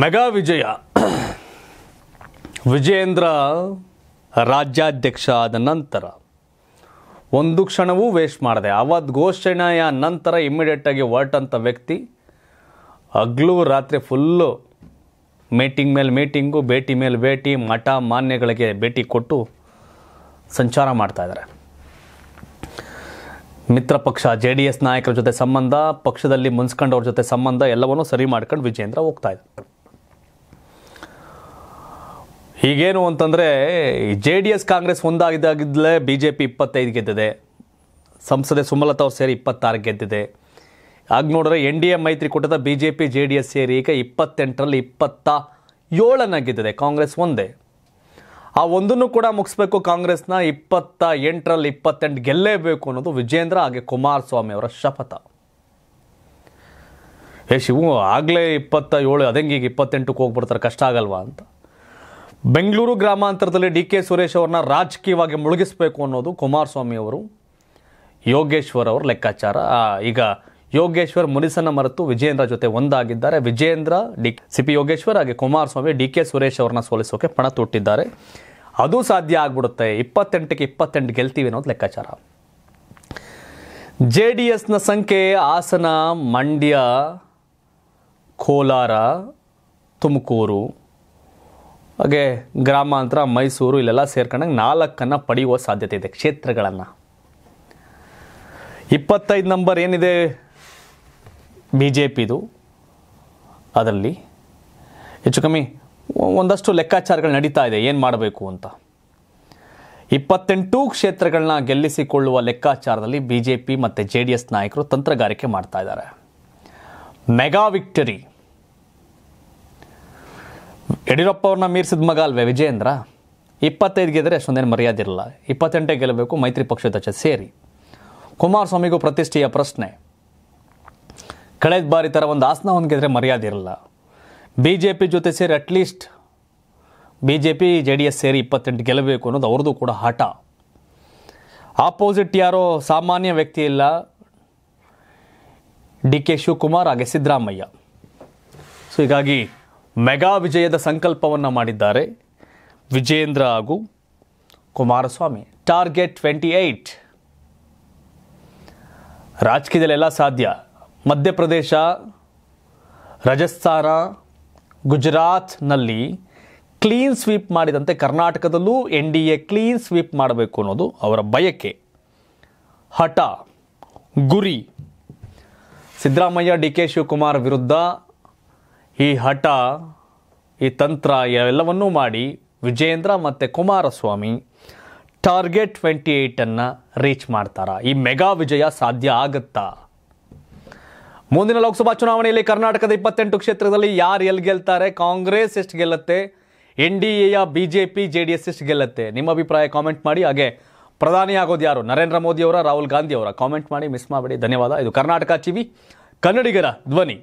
mega ವಿಜಯ ವಿಜಯೇಂದ್ರ ರಾಜ್ಯಾಧ್ಯಕ್ಷ ಆದ ನಂತರ ಒಂದು ಕ್ಷಣವೂ ವೇಸ್ಟ್ ಮಾಡಿದೆ ಅವತ್ತು ಘೋಷಣೆಯ ನಂತರ ಇಮ್ಮಿಡಿಯೇಟಾಗಿ ಹೊರಟಂಥ ವ್ಯಕ್ತಿ ಹಗ್ಲು ರಾತ್ರಿ ಫುಲ್ಲು ಮೀಟಿಂಗ್ ಮೇಲೆ ಮೀಟಿಂಗು ಭೇಟಿ ಮೇಲೆ ಭೇಟಿ ಮಠ ಮಾನ್ಯಗಳಿಗೆ ಭೇಟಿ ಕೊಟ್ಟು ಸಂಚಾರ ಮಾಡ್ತಾಯಿದ್ದಾರೆ ಮಿತ್ರ ಪಕ್ಷ ಜೆ ಡಿ ಎಸ್ ನಾಯಕರ ಜೊತೆ ಸಂಬಂಧ ಪಕ್ಷದಲ್ಲಿ ಮುನ್ಸ್ಕೊಂಡವ್ರ ಜೊತೆ ಸಂಬಂಧ ಎಲ್ಲವನ್ನೂ ಸರಿ ಮಾಡ್ಕೊಂಡು ವಿಜೇಂದ್ರ ಇದ್ದಾರೆ ಈಗೇನು ಅಂತಂದರೆ ಜೆ ಡಿ ಎಸ್ ಕಾಂಗ್ರೆಸ್ ಒಂದಾಗಿದ್ದಾಗಿದ್ದಲೇ ಬಿ ಜೆ ಪಿ ಇಪ್ಪತ್ತೈದು ಗೆದ್ದಿದೆ ಸಂಸದೆ ಸುಮಲತಾ ಅವ್ರು ಸೇರಿ ಇಪ್ಪತ್ತಾರು ಗೆದ್ದಿದೆ ಆಗ ನೋಡಿದ್ರೆ ಎನ್ ಡಿ ಎ ಮೈತ್ರಿಕೂಟದ B J P J D S ಸೇರಿ ಈಗ ಇಪ್ಪತ್ತೆಂಟರಲ್ಲಿ ಇಪ್ಪತ್ತ ಏಳನ್ನು ಗೆದ್ದಿದೆ ಕಾಂಗ್ರೆಸ್ ಒಂದೇ ಆ ಒಂದನ್ನು ಕೂಡ ಮುಗಿಸ್ಬೇಕು ಕಾಂಗ್ರೆಸ್ನ ಇಪ್ಪತ್ತ ಎಂಟರಲ್ಲಿ ಇಪ್ಪತ್ತೆಂಟು ಗೆಲ್ಲೇಬೇಕು ಅನ್ನೋದು ವಿಜೇಂದ್ರ ಹಾಗೆ ಕುಮಾರಸ್ವಾಮಿ ಅವರ ಶಪಥ ಏ ಶಿವು ಆಗಲೇ ಇಪ್ಪತ್ತ ಏಳು ಅದಂಗೆ ಈಗ ಇಪ್ಪತ್ತೆಂಟಕ್ಕೆ ಹೋಗ್ಬಿಡ್ತಾರೆ ಕಷ್ಟ ಆಗಲ್ವಾ ಅಂತ ಬೆಂಗಳೂರು ಗ್ರಾಮಾಂತರದಲ್ಲಿ ಡಿ ಕೆ ಸುರೇಶ್ ಅವ್ರನ್ನ ರಾಜಕೀಯವಾಗಿ ಮುಳುಗಿಸಬೇಕು ಅನ್ನೋದು ಕುಮಾರಸ್ವಾಮಿ ಅವರು ಯೋಗೇಶ್ವರ್ ಅವರ ಲೆಕ್ಕಾಚಾರ ಈಗ ಯೋಗೇಶ್ವರ್ ಮುನಿಸನ ಮರೆತು ವಿಜೇಂದ್ರ ಜೊತೆ ಒಂದಾಗಿದ್ದಾರೆ Vijayendra D C P Yogeshwar ಹಾಗೆ ಕುಮಾರಸ್ವಾಮಿ ಡಿ ಕೆ ಸುರೇಶ್ ಅವ್ರನ್ನ ಸೋಲಿಸೋಕೆ ಪಣ ತೊಟ್ಟಿದ್ದಾರೆ ಅದು ಸಾಧ್ಯ ಆಗ್ಬಿಡುತ್ತೆ ಇಪ್ಪತ್ತೆಂಟಕ್ಕೆ ಇಪ್ಪತ್ತೆಂಟು ಗೆಲ್ತೀವಿ ಅನ್ನೋದು ಲೆಕ್ಕಾಚಾರ ಜೆ ಡಿ ಎಸ್ನ ಸಂಖ್ಯೆ ಹಾಸನ ಮಂಡ್ಯ ಕೋಲಾರ ತುಮಕೂರು ಹಾಗೆ ಗ್ರಾಮಾಂತರ ಮೈಸೂರು ಇಲ್ಲೆಲ್ಲ ಸೇರ್ಕೊಂಡಂಗೆ ನಾಲ್ಕನ್ನು ಪಡೆಯುವ ಸಾಧ್ಯತೆ ಇದೆ ಕ್ಷೇತ್ರಗಳನ್ನು ಇಪ್ಪತ್ತೈದು ನಂಬರ್ ಏನಿದೆ ಬಿ ಜೆ ಪಿದು ಅದರಲ್ಲಿ ಹೆಚ್ಚು ಕಮ್ಮಿ ಒಂದಷ್ಟು ಲೆಕ್ಕಾಚಾರಗಳು ನಡೀತಾ ಇದೆ ಏನು ಮಾಡಬೇಕು ಅಂತ ಇಪ್ಪತ್ತೆಂಟು ಕ್ಷೇತ್ರಗಳನ್ನ ಗೆಲ್ಲಿಸಿಕೊಳ್ಳುವ ಲೆಕ್ಕಾಚಾರದಲ್ಲಿ ಬಿ ಜೆ ಪಿ ಮತ್ತು ಜೆ ಡಿ ಎಸ್ ನಾಯಕರು ತಂತ್ರಗಾರಿಕೆ ಮಾಡ್ತಾ ಇದ್ದಾರೆ ಮೆಗಾ ವಿಕ್ಟರಿ ಯಡಿಯೂರಪ್ಪ ಅವ್ರನ್ನ ಮೀರಿಸಿದ ಮಗ ಅಲ್ವೇ ವಿಜಯೇಂದ್ರ ಇಪ್ಪತ್ತೈದು ಗೆದ್ರೆ ಅಷ್ಟೊಂದೇನು ಮರ್ಯಾದೆ ಇರಲ್ಲ ಇಪ್ಪತ್ತೆಂಟೇ ಗೆಲ್ಲಬೇಕು ಮೈತ್ರಿ ಪಕ್ಷದ ಜೊತೆ ಸೇರಿ ಕುಮಾರಸ್ವಾಮಿಗೂ ಪ್ರತಿಷ್ಠೆಯ ಪ್ರಶ್ನೆ ಕಳೆದ ಬಾರಿ ಥರ ಒಂದು ಆಸನ ಹೊಂದಿದ್ರೆ ಮರ್ಯಾದೆ ಇರಲ್ಲ ಬಿ ಜೆ ಪಿ ಜೊತೆ ಸೇರಿ at least B J P J D S ಸೇರಿ ಇಪ್ಪತ್ತೆಂಟು ಗೆಲ್ಲಬೇಕು ಅನ್ನೋದು ಅವ್ರದ್ದು ಕೂಡ ಹಠ ಆಪೋಸಿಟ್ ಯಾರೋ ಸಾಮಾನ್ಯ ವ್ಯಕ್ತಿ ಇಲ್ಲ ಡಿ ಕೆ ಶಿವಕುಮಾರ್ ಹಾಗೆ ಸಿದ್ದರಾಮಯ್ಯ ಸೊ ಹೀಗಾಗಿ ಮೆಗಾ ವಿಜಯದ ಸಂಕಲ್ಪವನ್ನು ಮಾಡಿದ್ದಾರೆ ವಿಜೇಂದ್ರ ಹಾಗೂ ಕುಮಾರಸ್ವಾಮಿ ಟಾರ್ಗೆಟ್ ಟ್ವೆಂಟಿ ಏಯ್ಟ್ ರಾಜಕೀಯದಲ್ಲೆಲ್ಲ ಸಾಧ್ಯ ಮಧ್ಯಪ್ರದೇಶ ರಾಜಸ್ಥಾನ ಗುಜರಾತ್ನಲ್ಲಿ ಕ್ಲೀನ್ ಸ್ವೀಪ್ ಮಾಡಿದಂತೆ ಕರ್ನಾಟಕದಲ್ಲೂ N D A clean sweep ಮಾಡಬೇಕು ಅನ್ನೋದು ಅವರ ಬಯಕೆ ಹಠ ಗುರಿ ಸಿದ್ದರಾಮಯ್ಯ ಡಿ ಕೆ ಶಿವಕುಮಾರ್ ವಿರುದ್ಧ ಈ ಹಠ ಈ ತಂತ್ರ ಇವೆಲ್ಲವನ್ನೂ ಮಾಡಿ ವಿಜೇಂದ್ರ ಮತ್ತು ಕುಮಾರಸ್ವಾಮಿ ಟಾರ್ಗೆಟ್ ಟ್ವೆಂಟಿ ಏಯ್ಟನ್ನು ರೀಚ್ ಮಾಡ್ತಾರಾ ಈ ಮೆಗಾ ವಿಜಯ ಸಾಧ್ಯ ಆಗುತ್ತಾ ಮುಂದಿನ ಲೋಕಸಭಾ ಚುನಾವಣೆಯಲ್ಲಿ ಕರ್ನಾಟಕದ ಇಪ್ಪತ್ತೆಂಟು ಕ್ಷೇತ್ರದಲ್ಲಿ ಯಾರು ಎಲ್ಲಿ ಗೆಲ್ತಾರೆ ಕಾಂಗ್ರೆಸ್ ಎಷ್ಟು ಗೆಲ್ಲುತ್ತೆ N D A B J P J D S ಎಷ್ಟು ಗೆಲ್ಲುತ್ತೆ ನಿಮ್ಮ ಅಭಿಪ್ರಾಯ ಕಾಮೆಂಟ್ ಮಾಡಿ ಹಾಗೆ ಪ್ರಧಾನಿ ಆಗೋದು ಯಾರು ನರೇಂದ್ರ ಮೋದಿಯವರ ರಾಹುಲ್ ಗಾಂಧಿಯವರ ಕಾಮೆಂಟ್ ಮಾಡಿ ಮಿಸ್ ಮಾಡಬೇಡಿ ಧನ್ಯವಾದ ಇದು ಕರ್ನಾಟಕ ಚಿವಿ ಕನ್ನಡಿಗರ ಧ್ವನಿ